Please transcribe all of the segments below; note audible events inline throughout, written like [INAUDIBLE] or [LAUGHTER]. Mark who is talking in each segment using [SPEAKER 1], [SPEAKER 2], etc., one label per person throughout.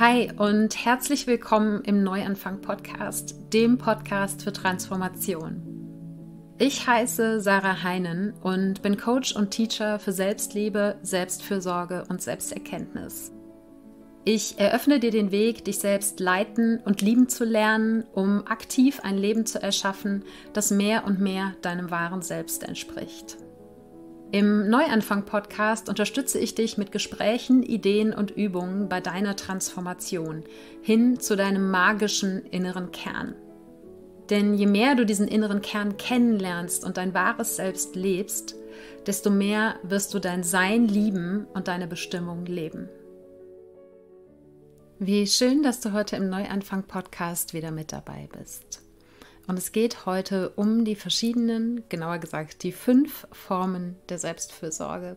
[SPEAKER 1] Hi und herzlich willkommen im Neuanfang Podcast, dem Podcast für Transformation. Ich heiße Sarah Heinen und bin Coach und Teacher für Selbstliebe, Selbstfürsorge und Selbsterkenntnis. Ich eröffne dir den Weg, dich selbst leiten und lieben zu lernen, um aktiv ein Leben zu erschaffen, das mehr und mehr deinem wahren Selbst entspricht. Im Neuanfang-Podcast unterstütze ich dich mit Gesprächen, Ideen und Übungen bei deiner Transformation hin zu deinem magischen inneren Kern. Denn je mehr du diesen inneren Kern kennenlernst und dein wahres Selbst lebst, desto mehr wirst du dein Sein lieben und deine Bestimmung leben. Wie schön, dass du heute im Neuanfang-Podcast wieder mit dabei bist. Und es geht heute um die verschiedenen, genauer gesagt, die fünf Formen der Selbstfürsorge.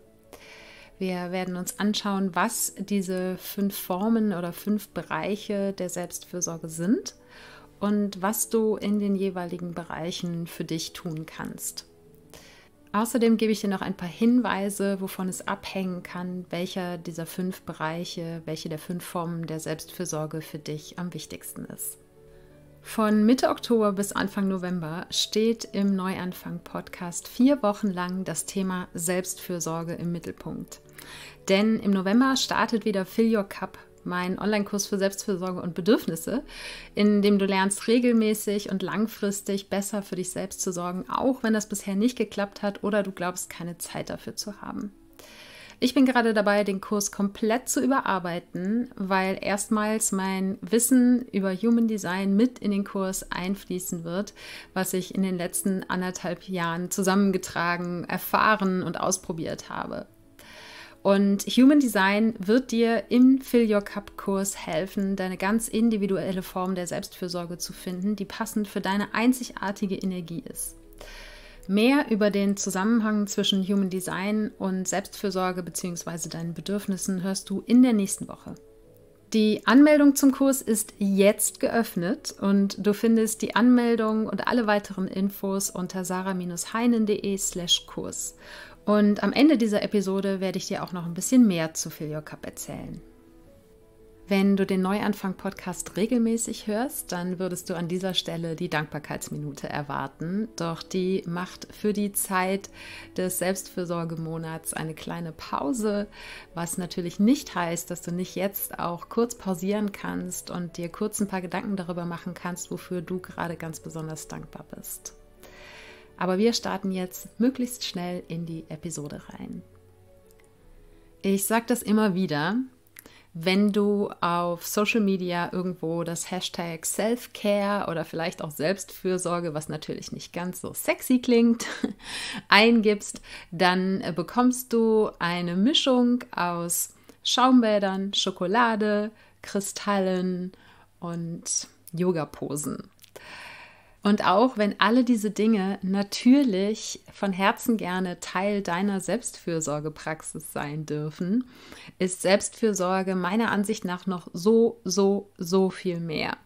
[SPEAKER 1] Wir werden uns anschauen, was diese fünf Formen oder fünf Bereiche der Selbstfürsorge sind und was du in den jeweiligen Bereichen für dich tun kannst. Außerdem gebe ich dir noch ein paar Hinweise, wovon es abhängen kann, welcher dieser fünf Bereiche, welche der fünf Formen der Selbstfürsorge für dich am wichtigsten ist. Von Mitte Oktober bis Anfang November steht im Neuanfang Podcast vier Wochen lang das Thema Selbstfürsorge im Mittelpunkt. Denn im November startet wieder Fill Your Cup, mein Online-Kurs für Selbstfürsorge und Bedürfnisse, in dem du lernst, regelmäßig und langfristig besser für dich selbst zu sorgen, auch wenn das bisher nicht geklappt hat oder du glaubst, keine Zeit dafür zu haben. Ich bin gerade dabei, den Kurs komplett zu überarbeiten, weil erstmals mein Wissen über Human Design mit in den Kurs einfließen wird, was ich in den letzten anderthalb Jahren zusammengetragen, erfahren und ausprobiert habe. Und Human Design wird dir im Fill Your Cup Kurs helfen, deine ganz individuelle Form der Selbstfürsorge zu finden, die passend für deine einzigartige Energie ist. Mehr über den Zusammenhang zwischen Human Design und Selbstfürsorge bzw. deinen Bedürfnissen hörst du in der nächsten Woche. Die Anmeldung zum Kurs ist jetzt geöffnet und du findest die Anmeldung und alle weiteren Infos unter sarah-heinen.de/slash Kurs. Und am Ende dieser Episode werde ich dir auch noch ein bisschen mehr zu Fill Your Cup erzählen. Wenn du den Neuanfang-Podcast regelmäßig hörst, dann würdest du an dieser Stelle die Dankbarkeitsminute erwarten. Doch die macht für die Zeit des Selbstfürsorgemonats eine kleine Pause, was natürlich nicht heißt, dass du nicht jetzt auch kurz pausieren kannst und dir kurz ein paar Gedanken darüber machen kannst, wofür du gerade ganz besonders dankbar bist. Aber wir starten jetzt möglichst schnell in die Episode rein. Ich sage das immer wieder, wenn du auf Social Media irgendwo das Hashtag Self-Care oder vielleicht auch Selbstfürsorge, was natürlich nicht ganz so sexy klingt, [LAUGHS] eingibst, dann äh, bekommst du eine Mischung aus Schaumbädern, Schokolade, Kristallen und Yoga-Posen. Und auch wenn alle diese Dinge natürlich von Herzen gerne Teil deiner Selbstfürsorgepraxis sein dürfen, ist Selbstfürsorge meiner Ansicht nach noch so, so, so viel mehr.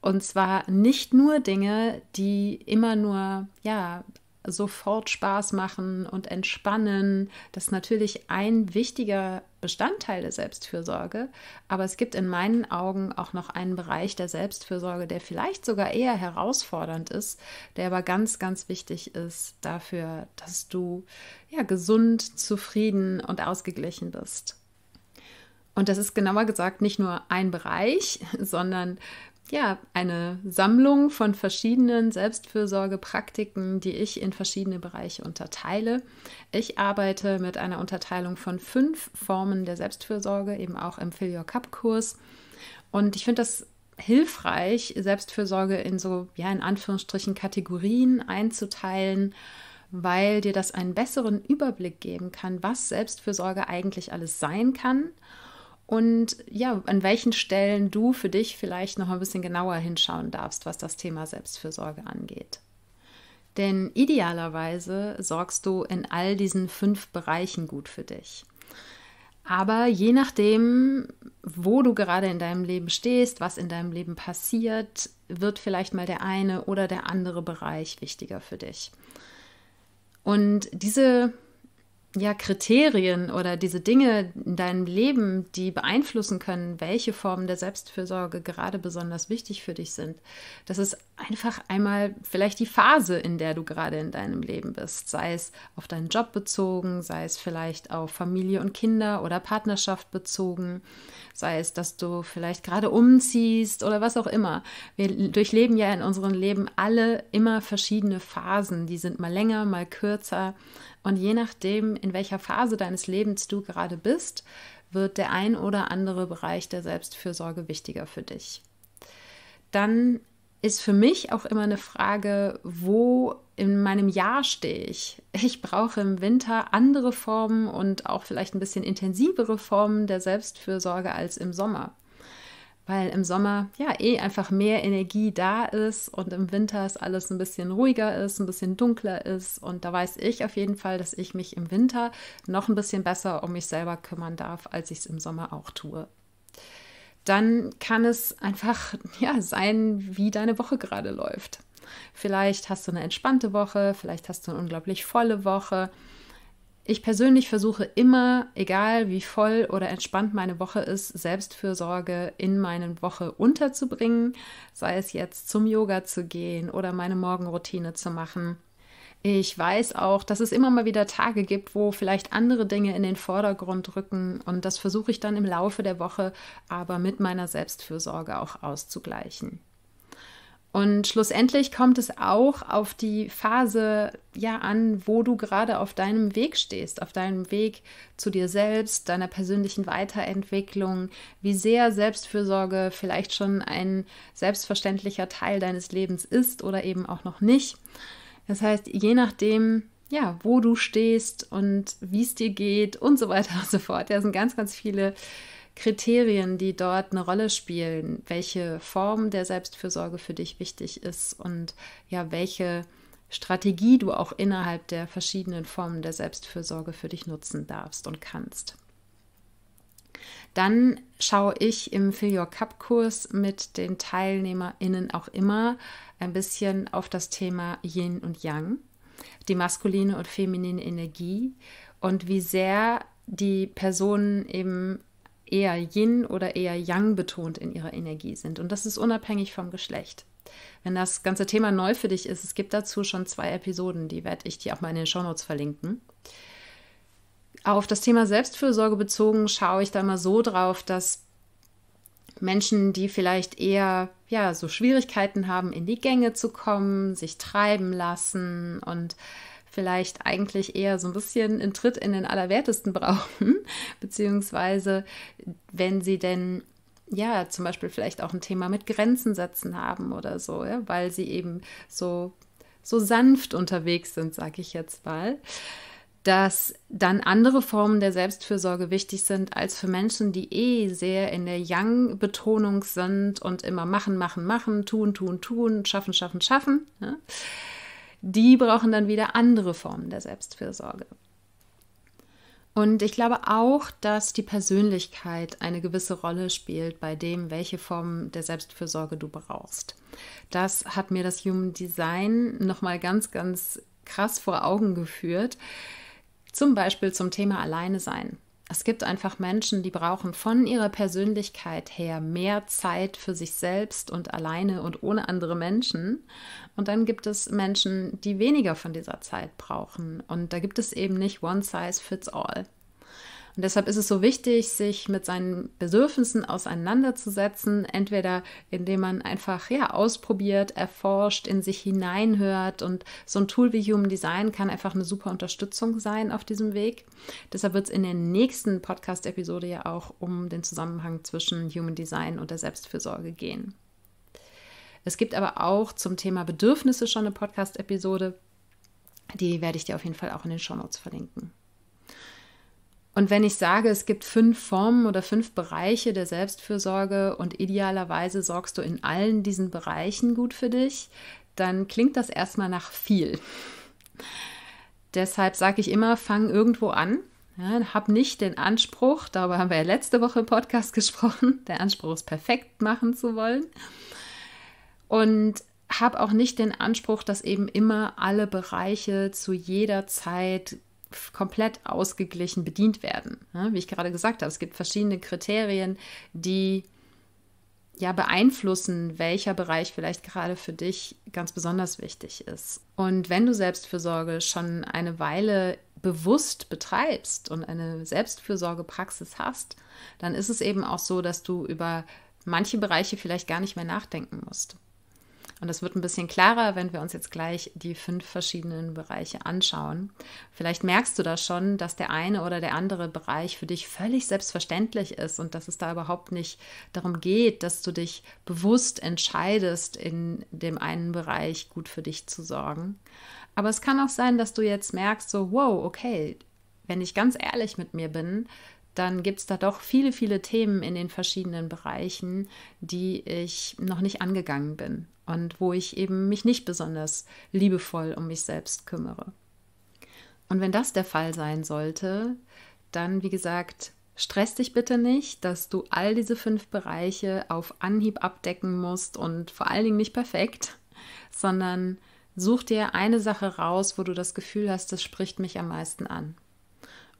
[SPEAKER 1] Und zwar nicht nur Dinge, die immer nur ja sofort Spaß machen und entspannen. Das ist natürlich ein wichtiger Bestandteil der Selbstfürsorge. Aber es gibt in meinen Augen auch noch einen Bereich der Selbstfürsorge, der vielleicht sogar eher herausfordernd ist, der aber ganz, ganz wichtig ist dafür, dass du ja gesund, zufrieden und ausgeglichen bist. Und das ist genauer gesagt nicht nur ein Bereich, [LAUGHS] sondern ja, eine Sammlung von verschiedenen Selbstfürsorgepraktiken, die ich in verschiedene Bereiche unterteile. Ich arbeite mit einer Unterteilung von fünf Formen der Selbstfürsorge, eben auch im Fill Your Cup Kurs. Und ich finde das hilfreich, Selbstfürsorge in so, ja, in Anführungsstrichen Kategorien einzuteilen, weil dir das einen besseren Überblick geben kann, was Selbstfürsorge eigentlich alles sein kann und ja, an welchen Stellen du für dich vielleicht noch ein bisschen genauer hinschauen darfst, was das Thema Selbstfürsorge angeht. Denn idealerweise sorgst du in all diesen fünf Bereichen gut für dich. Aber je nachdem, wo du gerade in deinem Leben stehst, was in deinem Leben passiert, wird vielleicht mal der eine oder der andere Bereich wichtiger für dich. Und diese ja, Kriterien oder diese Dinge in deinem Leben, die beeinflussen können, welche Formen der Selbstfürsorge gerade besonders wichtig für dich sind. Das ist einfach einmal vielleicht die Phase, in der du gerade in deinem Leben bist, sei es auf deinen Job bezogen, sei es vielleicht auf Familie und Kinder oder Partnerschaft bezogen, sei es, dass du vielleicht gerade umziehst oder was auch immer. Wir durchleben ja in unserem Leben alle immer verschiedene Phasen, die sind mal länger, mal kürzer und je nachdem, in welcher Phase deines Lebens du gerade bist, wird der ein oder andere Bereich der Selbstfürsorge wichtiger für dich. Dann ist für mich auch immer eine Frage, wo in meinem Jahr stehe ich. Ich brauche im Winter andere Formen und auch vielleicht ein bisschen intensivere Formen der Selbstfürsorge als im Sommer. Weil im Sommer ja eh einfach mehr Energie da ist und im Winter ist alles ein bisschen ruhiger ist, ein bisschen dunkler ist. Und da weiß ich auf jeden Fall, dass ich mich im Winter noch ein bisschen besser um mich selber kümmern darf, als ich es im Sommer auch tue dann kann es einfach [LAUGHS] ja, sein, wie deine Woche gerade läuft. Vielleicht hast du eine entspannte Woche, vielleicht hast du eine unglaublich volle Woche. Ich persönlich versuche immer, egal wie voll oder entspannt meine Woche ist, Selbstfürsorge in meine Woche unterzubringen, sei es jetzt zum Yoga zu gehen oder meine Morgenroutine zu machen ich weiß auch, dass es immer mal wieder Tage gibt, wo vielleicht andere Dinge in den Vordergrund rücken und das versuche ich dann im Laufe der Woche aber mit meiner Selbstfürsorge auch auszugleichen. Und schlussendlich kommt es auch auf die Phase ja an, wo du gerade auf deinem Weg stehst, auf deinem Weg zu dir selbst, deiner persönlichen Weiterentwicklung, wie sehr Selbstfürsorge vielleicht schon ein selbstverständlicher Teil deines Lebens ist oder eben auch noch nicht. Das heißt, je nachdem, ja, wo du stehst und wie es dir geht und so weiter und so fort. da sind ganz, ganz viele Kriterien, die dort eine Rolle spielen, welche Form der Selbstfürsorge für dich wichtig ist und ja, welche Strategie du auch innerhalb der verschiedenen Formen der Selbstfürsorge für dich nutzen darfst und kannst. Dann schaue ich im Fill Your Cup Kurs mit den TeilnehmerInnen auch immer ein bisschen auf das Thema Yin und Yang, die maskuline und feminine Energie und wie sehr die Personen eben eher Yin oder eher Yang betont in ihrer Energie sind. Und das ist unabhängig vom Geschlecht. Wenn das ganze Thema neu für dich ist, es gibt dazu schon zwei Episoden, die werde ich dir auch mal in den Shownotes verlinken. Auf das Thema Selbstfürsorge bezogen schaue ich da mal so drauf, dass Menschen, die vielleicht eher ja so Schwierigkeiten haben, in die Gänge zu kommen, sich treiben lassen und vielleicht eigentlich eher so ein bisschen einen Tritt in den Allerwertesten brauchen, [LAUGHS] beziehungsweise wenn sie denn ja zum Beispiel vielleicht auch ein Thema mit Grenzen setzen haben oder so, ja, weil sie eben so so sanft unterwegs sind, sage ich jetzt mal dass dann andere Formen der Selbstfürsorge wichtig sind als für Menschen, die eh sehr in der young betonung sind und immer machen, machen, machen, tun, tun, tun, schaffen, schaffen, schaffen. Ne? Die brauchen dann wieder andere Formen der Selbstfürsorge. Und ich glaube auch, dass die Persönlichkeit eine gewisse Rolle spielt bei dem, welche Form der Selbstfürsorge du brauchst. Das hat mir das Human Design nochmal ganz, ganz krass vor Augen geführt. Zum Beispiel zum Thema Alleine sein. Es gibt einfach Menschen, die brauchen von ihrer Persönlichkeit her mehr Zeit für sich selbst und alleine und ohne andere Menschen. Und dann gibt es Menschen, die weniger von dieser Zeit brauchen. Und da gibt es eben nicht One Size Fits All. Und deshalb ist es so wichtig, sich mit seinen Bedürfnissen auseinanderzusetzen, entweder indem man einfach ja ausprobiert, erforscht, in sich hineinhört und so ein Tool wie Human Design kann einfach eine super Unterstützung sein auf diesem Weg. Deshalb wird es in der nächsten Podcast-Episode ja auch um den Zusammenhang zwischen Human Design und der Selbstfürsorge gehen. Es gibt aber auch zum Thema Bedürfnisse schon eine Podcast-Episode. Die werde ich dir auf jeden Fall auch in den Show Notes verlinken. Und wenn ich sage, es gibt fünf Formen oder fünf Bereiche der Selbstfürsorge und idealerweise sorgst du in allen diesen Bereichen gut für dich, dann klingt das erstmal nach viel. Deshalb sage ich immer, fang irgendwo an. Ja, hab nicht den Anspruch, darüber haben wir ja letzte Woche im Podcast [LAUGHS] gesprochen, der Anspruch ist perfekt machen zu wollen. Und hab auch nicht den Anspruch, dass eben immer alle Bereiche zu jeder Zeit komplett ausgeglichen bedient werden. Wie ich gerade gesagt habe, es gibt verschiedene Kriterien, die ja beeinflussen, welcher Bereich vielleicht gerade für dich ganz besonders wichtig ist. Und wenn du Selbstfürsorge schon eine Weile bewusst betreibst und eine Selbstfürsorgepraxis hast, dann ist es eben auch so, dass du über manche Bereiche vielleicht gar nicht mehr nachdenken musst. Und das wird ein bisschen klarer, wenn wir uns jetzt gleich die fünf verschiedenen Bereiche anschauen. Vielleicht merkst du da schon, dass der eine oder der andere Bereich für dich völlig selbstverständlich ist und dass es da überhaupt nicht darum geht, dass du dich bewusst entscheidest, in dem einen Bereich gut für dich zu sorgen. Aber es kann auch sein, dass du jetzt merkst, so, wow, okay, wenn ich ganz ehrlich mit mir bin, dann gibt es da doch viele, viele Themen in den verschiedenen Bereichen, die ich noch nicht angegangen bin und wo ich eben mich nicht besonders liebevoll um mich selbst kümmere. Und wenn das der Fall sein sollte, dann, wie gesagt, stress dich bitte nicht, dass du all diese fünf Bereiche auf Anhieb abdecken musst und vor allen Dingen nicht perfekt, sondern such dir eine Sache raus, wo du das Gefühl hast, das spricht mich am meisten an.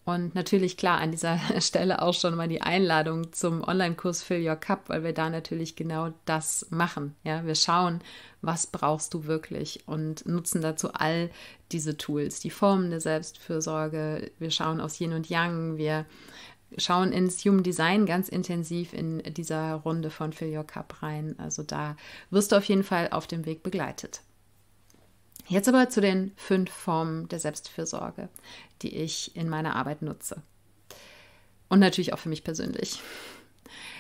[SPEAKER 1] Und natürlich klar an dieser [LAUGHS] Stelle auch schon mal die Einladung zum Online-Kurs Fill Your Cup, weil wir da natürlich genau das machen. Ja, wir schauen, was brauchst du wirklich und nutzen dazu all diese Tools, die Formen der Selbstfürsorge. Wir schauen aus Yin und Yang. Wir schauen ins Human Design ganz intensiv in dieser Runde von Fill Your Cup rein. Also da wirst du auf jeden Fall auf dem Weg begleitet. Jetzt aber zu den fünf Formen der Selbstfürsorge, die ich in meiner Arbeit nutze. Und natürlich auch für mich persönlich.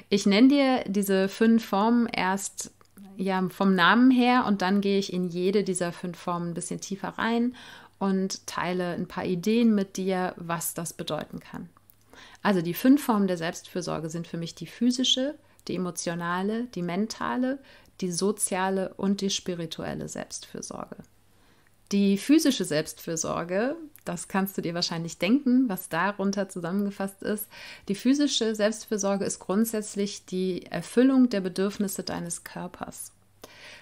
[SPEAKER 1] Ich nenne dir diese fünf Formen erst ja, vom Namen her und dann gehe ich in jede dieser fünf Formen ein bisschen tiefer rein und teile ein paar Ideen mit dir, was das bedeuten kann. Also die fünf Formen der Selbstfürsorge sind für mich die physische, die emotionale, die mentale, die soziale und die spirituelle Selbstfürsorge. Die physische Selbstfürsorge, das kannst du dir wahrscheinlich denken, was darunter zusammengefasst ist. Die physische Selbstfürsorge ist grundsätzlich die Erfüllung der Bedürfnisse deines Körpers.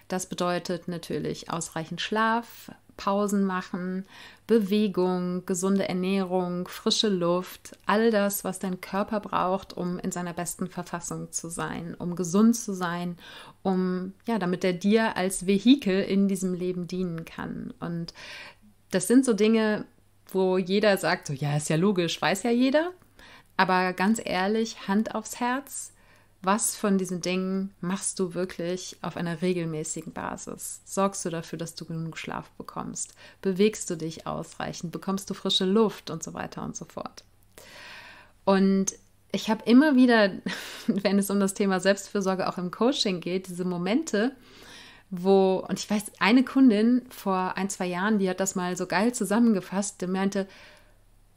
[SPEAKER 1] Das bedeutet natürlich ausreichend Schlaf, Pausen machen, Bewegung, gesunde Ernährung, frische Luft, all das, was dein Körper braucht, um in seiner besten Verfassung zu sein, um gesund zu sein, um ja, damit er dir als Vehikel in diesem Leben dienen kann. Und das sind so Dinge, wo jeder sagt, so ja, ist ja logisch, weiß ja jeder. Aber ganz ehrlich, Hand aufs Herz, was von diesen Dingen machst du wirklich auf einer regelmäßigen Basis? Sorgst du dafür, dass du genug Schlaf bekommst? Bewegst du dich ausreichend? Bekommst du frische Luft und so weiter und so fort? Und ich habe immer wieder, [LAUGHS] wenn es um das Thema Selbstfürsorge auch im Coaching geht, diese Momente, wo, und ich weiß, eine Kundin vor ein, zwei Jahren, die hat das mal so geil zusammengefasst, die meinte,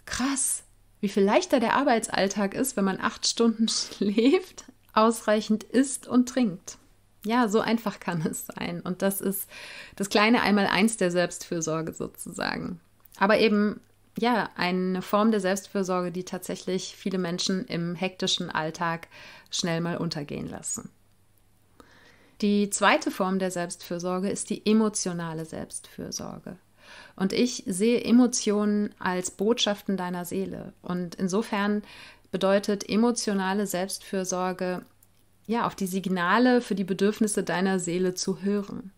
[SPEAKER 1] krass, wie viel leichter der Arbeitsalltag ist, wenn man acht Stunden [LAUGHS] schläft, ausreichend isst und trinkt. Ja, so einfach kann es sein. Und das ist das kleine Einmaleins der Selbstfürsorge sozusagen. Aber eben, ja, eine Form der Selbstfürsorge, die tatsächlich viele Menschen im hektischen Alltag schnell mal untergehen lassen. Die zweite Form der Selbstfürsorge ist die emotionale Selbstfürsorge. Und ich sehe Emotionen als Botschaften deiner Seele. Und insofern bedeutet emotionale Selbstfürsorge, ja, auf die Signale für die Bedürfnisse deiner Seele zu hören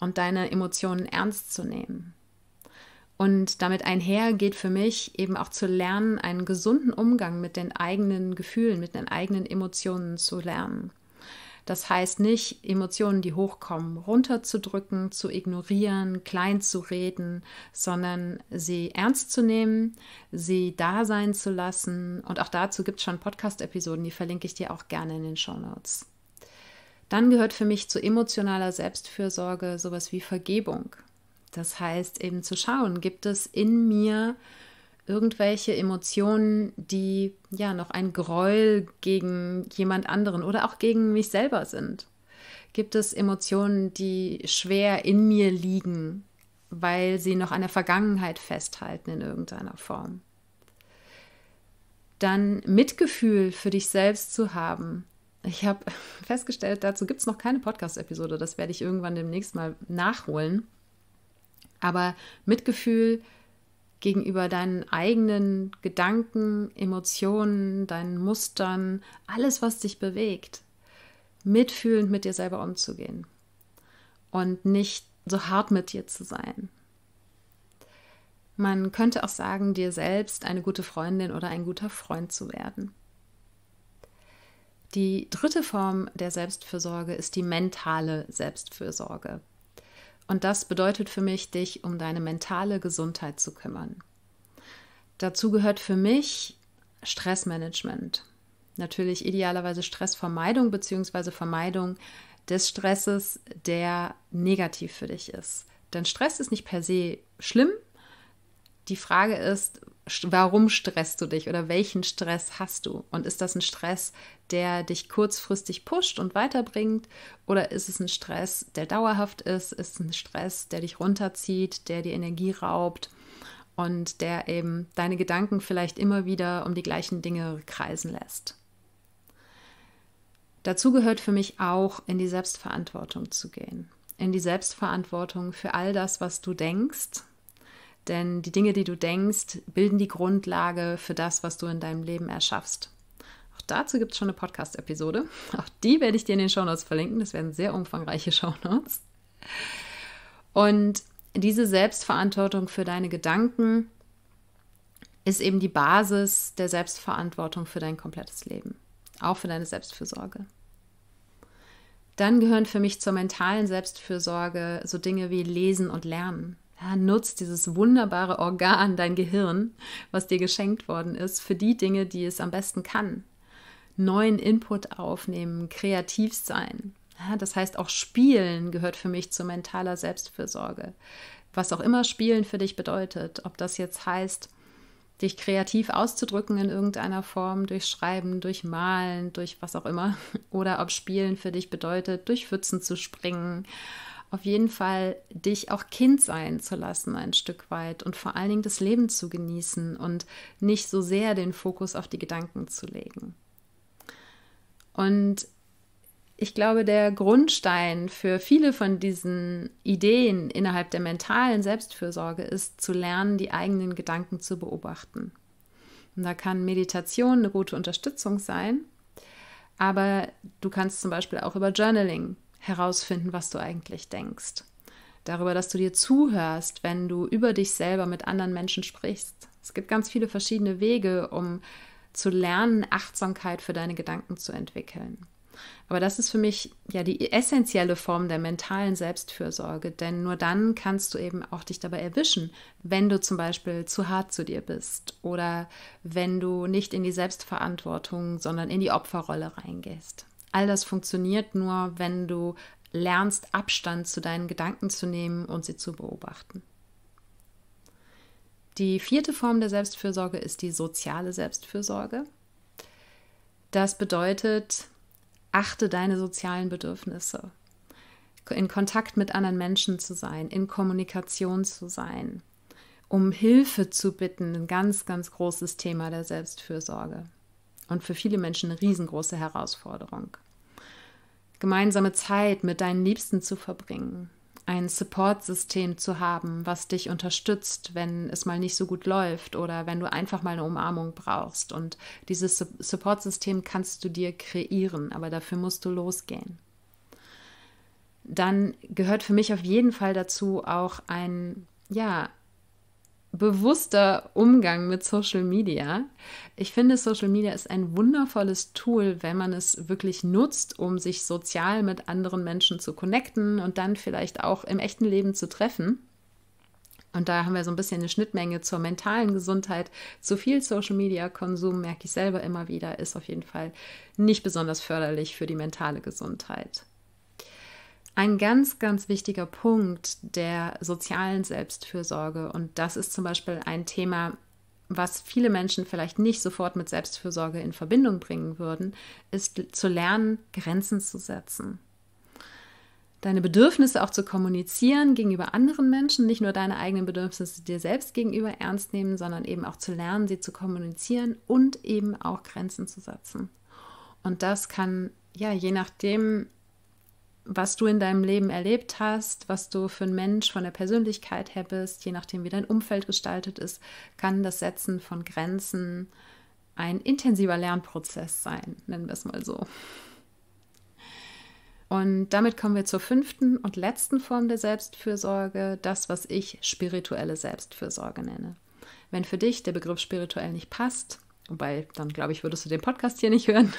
[SPEAKER 1] und deine Emotionen ernst zu nehmen. Und damit einher geht für mich eben auch zu lernen, einen gesunden Umgang mit den eigenen Gefühlen, mit den eigenen Emotionen zu lernen. Das heißt nicht, Emotionen, die hochkommen, runterzudrücken, zu ignorieren, klein zu reden, sondern sie ernst zu nehmen, sie da sein zu lassen. Und auch dazu gibt es schon Podcast-Episoden, die verlinke ich dir auch gerne in den Show Notes. Dann gehört für mich zu emotionaler Selbstfürsorge sowas wie Vergebung. Das heißt eben zu schauen, gibt es in mir irgendwelche Emotionen, die ja noch ein Gräuel gegen jemand anderen oder auch gegen mich selber sind? Gibt es Emotionen, die schwer in mir liegen, weil sie noch an der Vergangenheit festhalten in irgendeiner Form? Dann Mitgefühl für dich selbst zu haben. Ich habe [LAUGHS] festgestellt, dazu gibt es noch keine Podcast-Episode. Das werde ich irgendwann demnächst mal nachholen. Aber Mitgefühl gegenüber deinen eigenen Gedanken, Emotionen, deinen Mustern, alles, was dich bewegt, mitfühlend mit dir selber umzugehen und nicht so hart mit dir zu sein. Man könnte auch sagen, dir selbst eine gute Freundin oder ein guter Freund zu werden. Die dritte Form der Selbstfürsorge ist die mentale Selbstfürsorge. Und das bedeutet für mich, dich um deine mentale Gesundheit zu kümmern. Dazu gehört für mich Stressmanagement. Natürlich idealerweise Stressvermeidung bzw. Vermeidung des Stresses, der negativ für dich ist. Denn Stress ist nicht per se schlimm, die Frage ist, warum stresst du dich oder welchen Stress hast du? Und ist das ein Stress, der dich kurzfristig pusht und weiterbringt? Oder ist es ein Stress, der dauerhaft ist? Ist es ein Stress, der dich runterzieht, der dir Energie raubt und der eben deine Gedanken vielleicht immer wieder um die gleichen Dinge kreisen lässt? Dazu gehört für mich auch, in die Selbstverantwortung zu gehen. In die Selbstverantwortung für all das, was du denkst, denn die Dinge, die du denkst, bilden die Grundlage für das, was du in deinem Leben erschaffst. Auch dazu gibt es schon eine Podcast-Episode. Auch die werde ich dir in den Shownotes verlinken. Das werden sehr umfangreiche [LAUGHS] Shownotes. Und diese Selbstverantwortung für deine Gedanken ist eben die Basis der Selbstverantwortung für dein komplettes Leben, auch für deine Selbstfürsorge. Dann gehören für mich zur mentalen Selbstfürsorge so Dinge wie Lesen und Lernen. Ja, nutz dieses wunderbare Organ, dein Gehirn, was dir geschenkt worden ist, für die Dinge, die es am besten kann. Neuen Input aufnehmen, kreativ sein. Ja, das heißt, auch Spielen gehört für mich zu mentaler Selbstfürsorge. Was auch immer Spielen für dich bedeutet, ob das jetzt heißt, dich kreativ auszudrücken in irgendeiner Form, durch Schreiben, durch Malen, durch was auch immer. [LAUGHS] Oder ob Spielen für dich bedeutet, durch Pfützen zu springen auf jeden Fall dich auch Kind sein zu lassen ein Stück weit und vor allen Dingen das Leben zu genießen und nicht so sehr den Fokus auf die Gedanken zu legen. Und ich glaube, der Grundstein für viele von diesen Ideen innerhalb der mentalen Selbstfürsorge ist zu lernen, die eigenen Gedanken zu beobachten. Und da kann Meditation eine gute Unterstützung sein, aber du kannst zum Beispiel auch über Journaling herausfinden, was du eigentlich denkst. Darüber, dass du dir zuhörst, wenn du über dich selber mit anderen Menschen sprichst. Es gibt ganz viele verschiedene Wege, um zu lernen, Achtsamkeit für deine Gedanken zu entwickeln. Aber das ist für mich ja die essentielle Form der mentalen Selbstfürsorge, denn nur dann kannst du eben auch dich dabei erwischen, wenn du zum Beispiel zu hart zu dir bist oder wenn du nicht in die Selbstverantwortung, sondern in die Opferrolle reingehst. All das funktioniert nur, wenn du lernst, Abstand zu deinen Gedanken zu nehmen und sie zu beobachten. Die vierte Form der Selbstfürsorge ist die soziale Selbstfürsorge. Das bedeutet, achte deine sozialen Bedürfnisse, in Kontakt mit anderen Menschen zu sein, in Kommunikation zu sein, um Hilfe zu bitten, ein ganz, ganz großes Thema der Selbstfürsorge und für viele Menschen eine riesengroße Herausforderung. Gemeinsame Zeit mit deinen Liebsten zu verbringen, ein Support-System zu haben, was dich unterstützt, wenn es mal nicht so gut läuft oder wenn du einfach mal eine Umarmung brauchst. Und dieses Support-System kannst du dir kreieren, aber dafür musst du losgehen. Dann gehört für mich auf jeden Fall dazu auch ein, ja, bewusster Umgang mit Social Media. Ich finde, Social Media ist ein wundervolles Tool, wenn man es wirklich nutzt, um sich sozial mit anderen Menschen zu connecten und dann vielleicht auch im echten Leben zu treffen. Und da haben wir so ein bisschen eine Schnittmenge zur mentalen Gesundheit. Zu viel Social Media Konsum, merke ich selber immer wieder, ist auf jeden Fall nicht besonders förderlich für die mentale Gesundheit ein ganz, ganz wichtiger Punkt der sozialen Selbstfürsorge. Und das ist zum Beispiel ein Thema, was viele Menschen vielleicht nicht sofort mit Selbstfürsorge in Verbindung bringen würden, ist zu lernen, Grenzen zu setzen. Deine Bedürfnisse auch zu kommunizieren gegenüber anderen Menschen, nicht nur deine eigenen Bedürfnisse dir selbst gegenüber ernst nehmen, sondern eben auch zu lernen, sie zu kommunizieren und eben auch Grenzen zu setzen. Und das kann ja je nachdem was du in deinem Leben erlebt hast, was du für ein Mensch von der Persönlichkeit her bist, je nachdem, wie dein Umfeld gestaltet ist, kann das Setzen von Grenzen ein intensiver Lernprozess sein, nennen wir es mal so. Und damit kommen wir zur fünften und letzten Form der Selbstfürsorge, das, was ich spirituelle Selbstfürsorge nenne. Wenn für dich der Begriff spirituell nicht passt, wobei dann glaube ich, würdest du den Podcast hier nicht hören,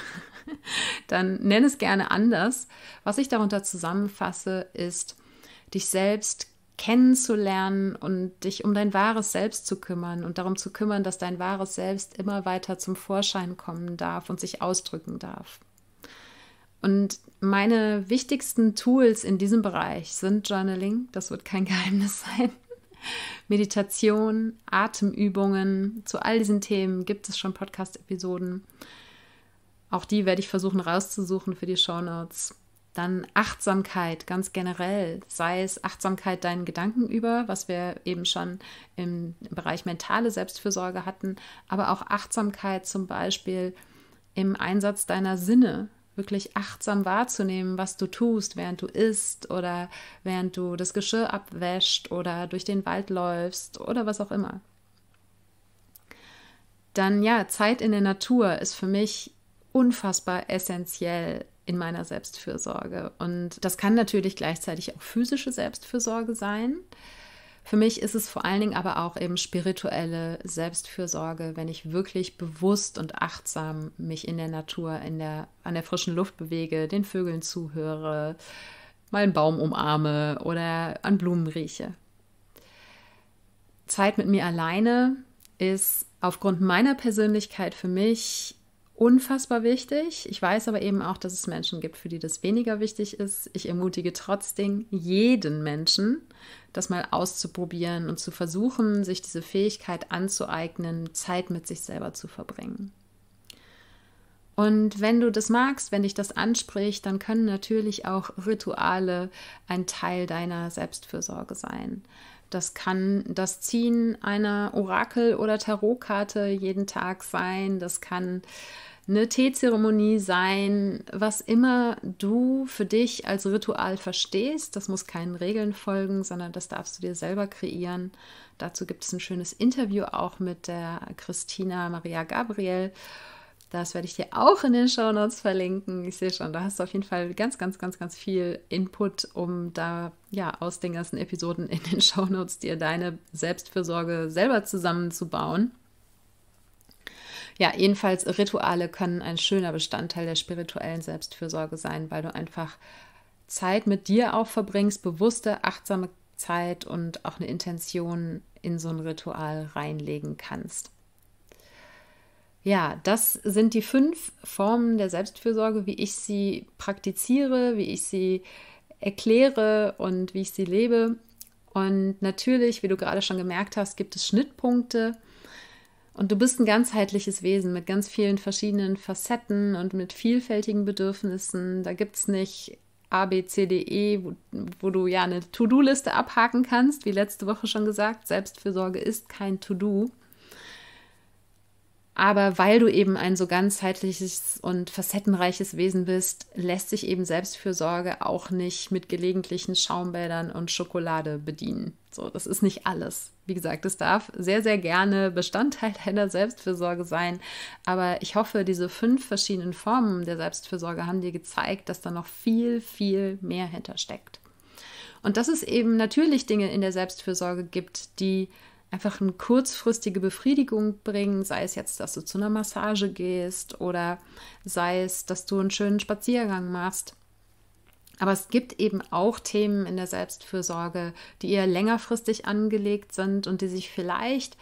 [SPEAKER 1] [LAUGHS] dann nenn es gerne anders. Was ich darunter zusammenfasse, ist, dich selbst kennenzulernen und dich um dein wahres Selbst zu kümmern und darum zu kümmern, dass dein wahres Selbst immer weiter zum Vorschein kommen darf und sich ausdrücken darf. Und meine wichtigsten Tools in diesem Bereich sind Journaling, das wird kein [LAUGHS] Geheimnis sein, Meditation, Atemübungen. Zu all diesen Themen gibt es schon Podcast-Episoden. Auch die werde ich versuchen rauszusuchen für die Shownotes. Dann Achtsamkeit ganz generell, sei es Achtsamkeit deinen Gedanken über, was wir eben schon im Bereich mentale Selbstfürsorge hatten, aber auch Achtsamkeit zum Beispiel im Einsatz deiner Sinne, wirklich achtsam wahrzunehmen, was du tust, während du isst oder während du das Geschirr abwäscht oder durch den Wald läufst oder was auch immer. Dann ja, Zeit in der Natur ist für mich unfassbar essentiell in meiner Selbstfürsorge. Und das kann natürlich gleichzeitig auch physische Selbstfürsorge sein. Für mich ist es vor allen Dingen aber auch eben spirituelle Selbstfürsorge, wenn ich wirklich bewusst und achtsam mich in der Natur, in der, an der frischen Luft bewege, den Vögeln zuhöre, mal einen Baum umarme oder an Blumen rieche. Zeit mit mir alleine ist aufgrund meiner Persönlichkeit für mich unfassbar wichtig. Ich weiß aber eben auch, dass es Menschen gibt, für die das weniger wichtig ist. Ich ermutige trotzdem jeden Menschen, das mal auszuprobieren und zu versuchen, sich diese Fähigkeit anzueignen, Zeit mit sich selber zu verbringen. Und wenn du das magst, wenn dich das anspricht, dann können natürlich auch Rituale ein Teil deiner Selbstfürsorge sein. Das kann das Ziehen einer Orakel- oder Tarotkarte jeden Tag sein. Das kann eine Teezeremonie sein, was immer du für dich als Ritual verstehst. Das muss keinen Regeln folgen, sondern das darfst du dir selber kreieren. Dazu gibt es ein schönes Interview auch mit der Christina Maria Gabriel das werde ich dir auch in den Show Notes verlinken. Ich sehe schon, da hast du auf jeden Fall ganz, ganz, ganz, ganz viel Input, um da ja aus den ganzen Episoden in den [LAUGHS] Show Notes dir deine Selbstfürsorge selber zusammenzubauen. Ja, jedenfalls Rituale können ein schöner Bestandteil der spirituellen Selbstfürsorge sein, weil du einfach Zeit mit dir auch verbringst, bewusste, achtsame Zeit und auch eine Intention in so ein Ritual reinlegen kannst. Ja, das sind die fünf Formen der Selbstfürsorge, wie ich sie praktiziere, wie ich sie erkläre und wie ich sie lebe. Und natürlich, wie du gerade schon gemerkt hast, gibt es Schnittpunkte. Und du bist ein ganzheitliches Wesen mit ganz vielen verschiedenen Facetten und mit vielfältigen Bedürfnissen. Da gibt es nicht A, B, C, D, E, wo, wo du ja eine To-Do-Liste abhaken kannst. Wie letzte Woche schon gesagt, Selbstfürsorge ist kein To-Do. Aber weil du eben ein so ganzheitliches und facettenreiches Wesen bist, lässt sich eben Selbstfürsorge auch nicht mit gelegentlichen Schaumbädern und Schokolade bedienen. So, das ist nicht alles. Wie gesagt, es darf sehr, sehr gerne Bestandteil [LAUGHS] deiner Selbstfürsorge sein. Aber ich hoffe, diese fünf verschiedenen Formen der Selbstfürsorge haben dir gezeigt, dass da noch viel, viel mehr hintersteckt. Und dass es eben natürlich Dinge in der Selbstfürsorge gibt, die einfach eine kurzfristige Befriedigung bringen, sei es jetzt, dass du zu einer Massage gehst oder sei es, dass du einen schönen Spaziergang machst. Aber es gibt eben auch Themen in der Selbstfürsorge, die eher längerfristig angelegt sind und die sich vielleicht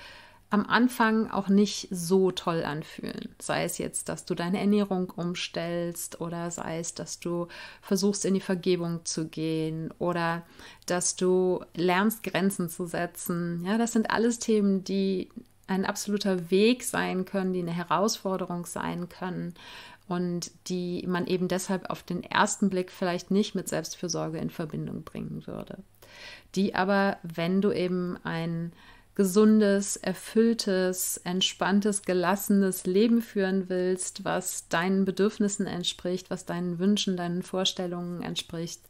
[SPEAKER 1] am Anfang auch nicht so toll anfühlen. Sei es jetzt, dass du deine Ernährung umstellst oder sei es, dass du versuchst in die Vergebung zu gehen oder dass du lernst Grenzen zu setzen. Ja, das sind alles Themen, die ein absoluter Weg sein können, die eine Herausforderung sein können und die man eben deshalb auf den ersten Blick vielleicht nicht mit Selbstfürsorge in Verbindung bringen würde. Die aber, wenn du eben ein gesundes, erfülltes, entspanntes, gelassenes Leben führen willst, was deinen Bedürfnissen entspricht, was deinen Wünschen, deinen Vorstellungen entspricht,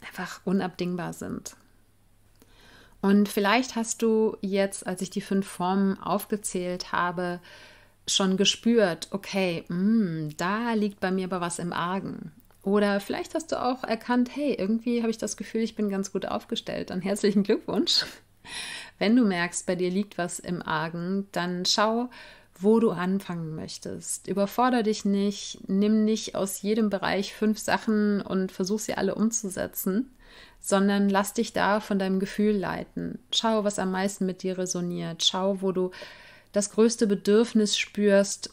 [SPEAKER 1] einfach unabdingbar sind. Und vielleicht hast du jetzt, als ich die fünf Formen aufgezählt habe, schon gespürt, okay, mh, hm, da liegt bei mir aber was im Argen. Oder vielleicht hast du auch erkannt, hey, irgendwie habe ich das Gefühl, ich bin ganz gut aufgestellt. Dann herzlichen Glückwunsch. Wenn du merkst, bei dir liegt was im Argen, dann schau, wo du anfangen möchtest. Überfordere dich nicht, nimm nicht aus jedem Bereich fünf Sachen und versuch sie alle umzusetzen, sondern lass dich da von deinem Gefühl leiten. Schau, was am meisten mit dir resoniert. Schau, wo du das größte Bedürfnis spürst,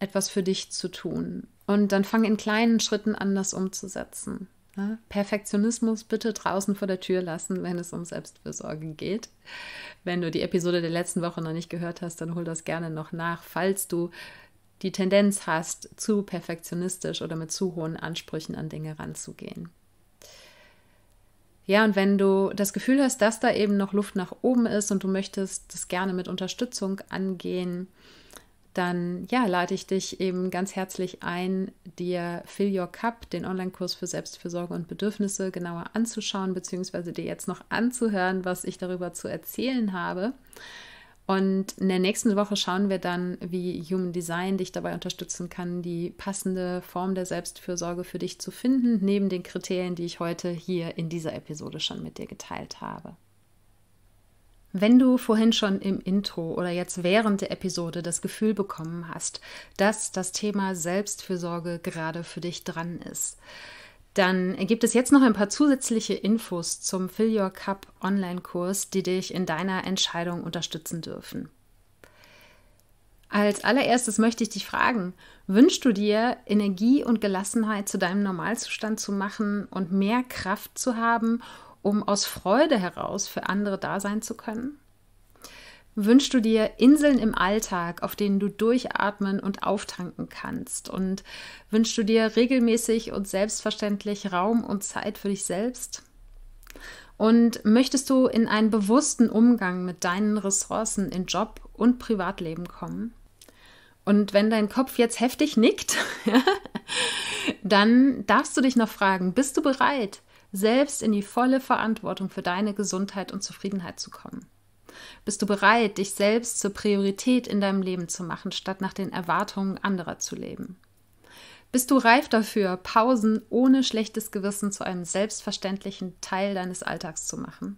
[SPEAKER 1] etwas für dich zu tun. Und dann fang in kleinen Schritten an, das umzusetzen. Ne? Perfektionismus bitte draußen vor der Tür lassen, wenn es um Selbstfürsorge geht. Wenn du die Episode der letzten Woche noch nicht gehört hast, dann hol das gerne noch nach. Falls du die Tendenz hast, zu perfektionistisch oder mit zu hohen Ansprüchen an Dinge ranzugehen. Ja, und wenn du das Gefühl hast, dass da eben noch Luft nach oben ist und du möchtest das gerne mit Unterstützung angehen, dann ja, lade ich dich eben ganz herzlich ein, dir Fill Your Cup, den Online-Kurs für Selbstfürsorge und Bedürfnisse, genauer anzuschauen, beziehungsweise dir jetzt noch anzuhören, was ich darüber zu erzählen habe. Und in der nächsten Woche schauen wir dann, wie Human Design dich dabei unterstützen kann, die passende Form der Selbstfürsorge für dich zu finden, neben den Kriterien, die ich heute hier in dieser Episode schon mit dir geteilt habe. Wenn du vorhin schon im Intro oder jetzt während der Episode das Gefühl bekommen hast, dass das Thema Selbstfürsorge gerade für dich dran ist, dann gibt es jetzt noch ein paar zusätzliche Infos zum Fill Your Cup Online-Kurs, die dich in deiner Entscheidung unterstützen dürfen. Als allererstes möchte ich dich fragen, wünschst du dir Energie und Gelassenheit zu deinem Normalzustand zu machen und mehr Kraft zu haben um aus Freude heraus für andere da sein zu können? Wünschst du dir Inseln im Alltag, auf denen du durchatmen und auftanken kannst? Und wünschst du dir regelmäßig und selbstverständlich Raum und Zeit für dich selbst? Und möchtest du in einen bewussten Umgang mit deinen Ressourcen in Job und Privatleben kommen? Und wenn dein Kopf jetzt heftig nickt, [LAUGHS] dann darfst du dich noch fragen, bist du bereit, selbst in die volle Verantwortung für deine Gesundheit und Zufriedenheit zu kommen? Bist du bereit, dich selbst zur Priorität in deinem Leben zu machen, statt nach den Erwartungen anderer zu leben? Bist du reif dafür, Pausen ohne schlechtes Gewissen zu einem selbstverständlichen Teil deines Alltags zu machen?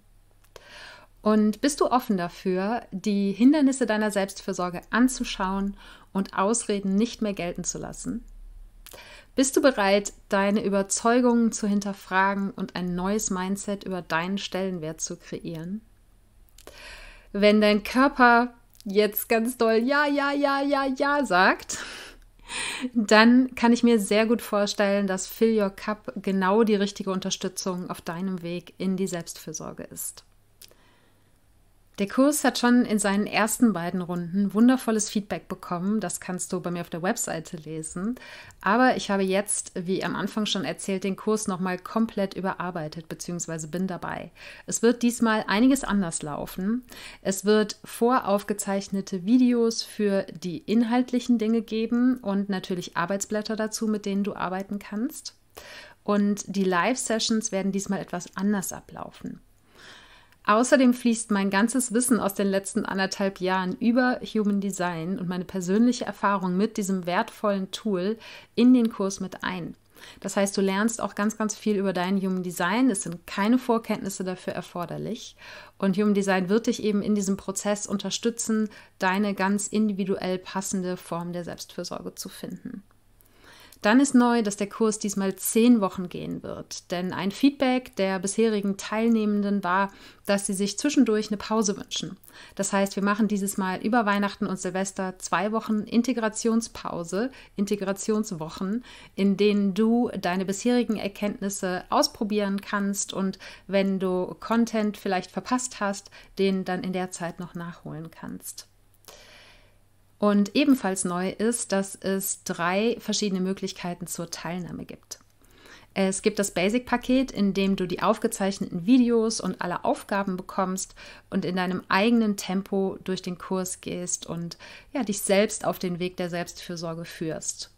[SPEAKER 1] Und bist du offen dafür, die Hindernisse deiner Selbstfürsorge anzuschauen und Ausreden nicht mehr gelten zu lassen? Bist du bereit, deine Überzeugungen zu hinterfragen und ein neues Mindset über deinen Stellenwert zu kreieren? Wenn dein Körper jetzt ganz doll Ja, ja, ja, ja, ja sagt, dann kann ich mir sehr gut vorstellen, dass Fill Your Cup genau die richtige Unterstützung auf deinem Weg in die Selbstfürsorge ist. Der Kurs hat schon in seinen ersten beiden Runden wundervolles Feedback bekommen. Das kannst du bei mir auf der Webseite lesen. Aber ich habe jetzt, wie am Anfang schon erzählt, den Kurs nochmal komplett überarbeitet bzw. bin dabei. Es wird diesmal einiges anders laufen. Es wird voraufgezeichnete Videos für die inhaltlichen Dinge geben und natürlich Arbeitsblätter dazu, mit denen du arbeiten kannst. Und die Live-Sessions werden diesmal etwas anders ablaufen. Außerdem fließt mein ganzes Wissen aus den letzten anderthalb Jahren über Human Design und meine persönliche Erfahrung mit diesem wertvollen Tool in den Kurs mit ein. Das heißt, du lernst auch ganz, ganz viel über dein Human Design. Es sind keine Vorkenntnisse dafür erforderlich. Und Human Design wird dich eben in diesem Prozess unterstützen, deine ganz individuell passende Form der Selbstfürsorge zu finden. Dann ist neu, dass der Kurs diesmal zehn Wochen gehen wird, denn ein Feedback der bisherigen Teilnehmenden war, dass sie sich zwischendurch eine Pause wünschen. Das heißt, wir machen dieses Mal über Weihnachten und Silvester zwei Wochen Integrationspause, Integrationswochen, in denen du deine bisherigen Erkenntnisse ausprobieren kannst und wenn du Content vielleicht verpasst hast, den dann in der Zeit noch nachholen kannst. Und ebenfalls neu ist, dass es drei verschiedene Möglichkeiten zur Teilnahme gibt. Es gibt das Basic-Paket, in dem du die aufgezeichneten Videos und alle Aufgaben bekommst und in deinem eigenen Tempo durch den Kurs gehst und ja, dich selbst auf den Weg der Selbstfürsorge führst.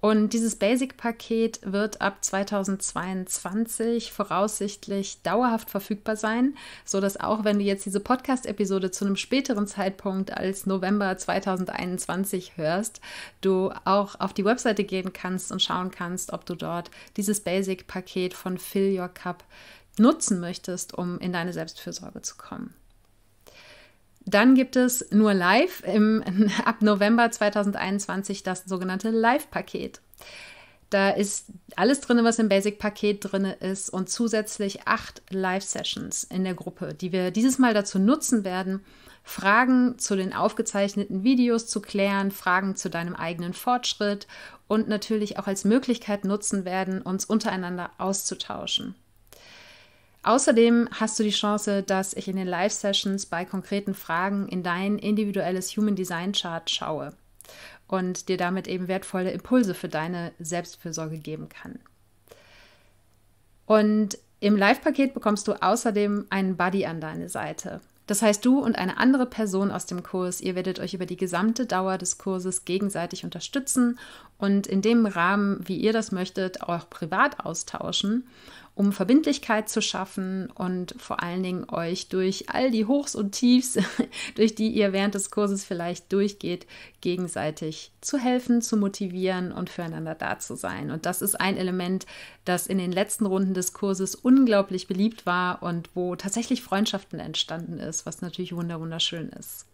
[SPEAKER 1] Und dieses Basic-Paket wird ab 2022 voraussichtlich dauerhaft verfügbar sein, sodass auch wenn du jetzt diese Podcast-Episode zu einem späteren Zeitpunkt als November 2021 hörst, du auch auf die Webseite gehen kannst und schauen kannst, ob du dort dieses Basic-Paket von Fill Your Cup nutzen möchtest, um in deine Selbstfürsorge zu kommen. Dann gibt es nur live im, [LAUGHS] ab November 2021 das sogenannte Live-Paket. Da ist alles drin, was im Basic-Paket drin ist und zusätzlich acht Live-Sessions in der Gruppe, die wir dieses Mal dazu nutzen werden, Fragen zu den aufgezeichneten Videos zu klären, Fragen zu deinem eigenen Fortschritt und natürlich auch als Möglichkeit nutzen werden, uns untereinander auszutauschen. Außerdem hast du die Chance, dass ich in den Live-Sessions bei konkreten Fragen in dein individuelles Human Design Chart schaue und dir damit eben wertvolle Impulse für deine Selbstfürsorge geben kann. Und im Live-Paket bekommst du außerdem einen Buddy an deine Seite. Das heißt, du und eine andere Person aus dem Kurs, ihr werdet euch über die gesamte Dauer des Kurses gegenseitig unterstützen und in dem Rahmen, wie ihr das möchtet, auch privat austauschen um Verbindlichkeit zu schaffen und vor allen Dingen euch durch all die Hochs und Tiefs, [LAUGHS] durch die ihr während des Kurses vielleicht durchgeht, gegenseitig zu helfen, zu motivieren und füreinander da zu sein. Und das ist ein Element, das in den letzten Runden des Kurses unglaublich beliebt war und wo tatsächlich Freundschaften entstanden ist, was natürlich wunderschön ist.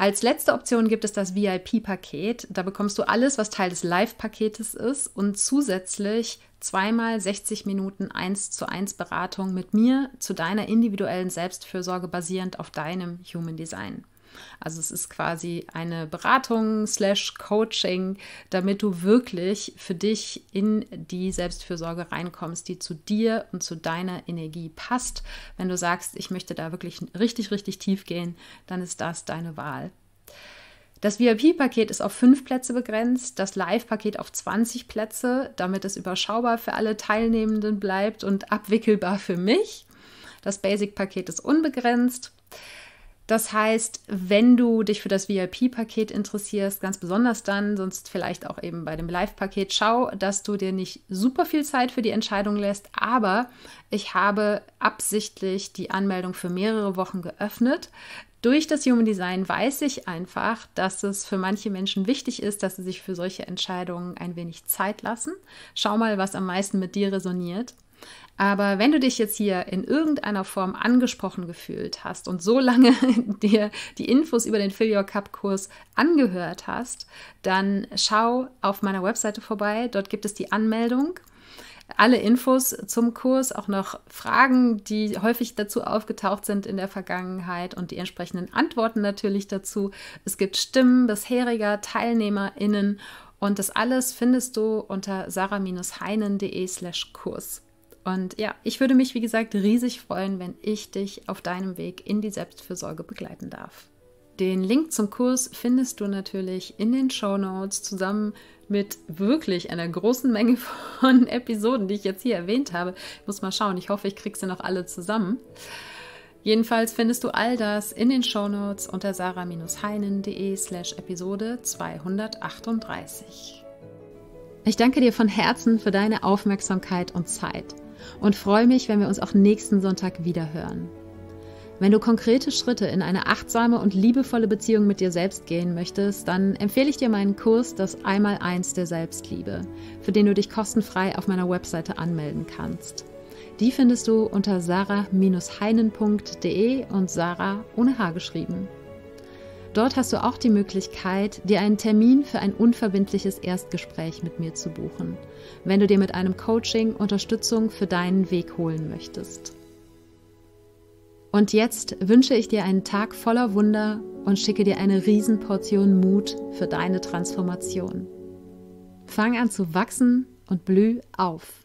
[SPEAKER 1] Als letzte Option gibt es das VIP-Paket. Da bekommst du alles, was Teil des Live-Paketes ist und zusätzlich zweimal 60 Minuten 1 zu 1 Beratung mit mir zu deiner individuellen Selbstfürsorge basierend auf deinem Human Design. Also es ist quasi eine Beratung slash Coaching, damit du wirklich für dich in die Selbstfürsorge reinkommst, die zu dir und zu deiner Energie passt. Wenn du sagst, ich möchte da wirklich richtig, richtig tief gehen, dann ist das deine Wahl. Das VIP-Paket ist auf fünf Plätze begrenzt, das Live-Paket auf 20 Plätze, damit es überschaubar für alle Teilnehmenden bleibt und abwickelbar für mich. Das Basic-Paket ist unbegrenzt. Das heißt, wenn du dich für das VIP-Paket interessierst, ganz besonders dann, sonst vielleicht auch eben bei dem Live-Paket, schau, dass du dir nicht super viel Zeit für die Entscheidung lässt. Aber ich habe absichtlich die Anmeldung für mehrere Wochen geöffnet, durch das Human Design weiß ich einfach, dass es für manche Menschen wichtig ist, dass sie sich für solche Entscheidungen ein wenig Zeit lassen. Schau mal, was am meisten mit dir resoniert. Aber wenn du dich jetzt hier in irgendeiner Form angesprochen gefühlt hast und so lange [LAUGHS] dir die Infos über den Fill Your Cup Kurs angehört hast, dann schau auf meiner Webseite vorbei. Dort gibt es die Anmeldung alle Infos zum Kurs, auch noch Fragen, die häufig dazu aufgetaucht sind in der Vergangenheit und die entsprechenden Antworten natürlich dazu. Es gibt Stimmen bisheriger TeilnehmerInnen und das alles findest du unter sarah-heinen.de/kurs. slash und ja, ich würde mich, wie gesagt, riesig freuen, wenn ich dich auf deinem Weg in die Selbstfürsorge begleiten darf. Den Link zum Kurs findest du natürlich in den Show Notes zusammen mit wirklich einer großen Menge [LAUGHS] von Episoden, die ich jetzt hier erwähnt habe. Ich muss mal schauen, ich hoffe, ich kriege sie noch alle zusammen. Jedenfalls findest du all das in den Show Notes unter sarah-heinen.de slash Episode 238. Ich danke dir von Herzen für deine Aufmerksamkeit und Zeit und freue mich, wenn wir uns auch nächsten Sonntag wieder hören. Wenn du konkrete Schritte in eine achtsame und liebevolle Beziehung mit dir selbst gehen möchtest, dann empfehle ich dir meinen Kurs Das Einmaleins der Selbstliebe, für den du dich kostenfrei auf meiner Webseite anmelden kannst. Die findest du unter sarah-heinen.de und Sarah ohne H geschrieben. Dort hast du auch die Möglichkeit, dir einen Termin für ein unverbindliches Erstgespräch mit mir zu buchen, wenn du dir mit einem Coaching Unterstützung für deinen Weg holen möchtest. Und jetzt wünsche ich dir einen Tag voller Wunder und schicke dir eine Riesenportion Mut für deine Transformation. Fang an zu wachsen und blüh auf.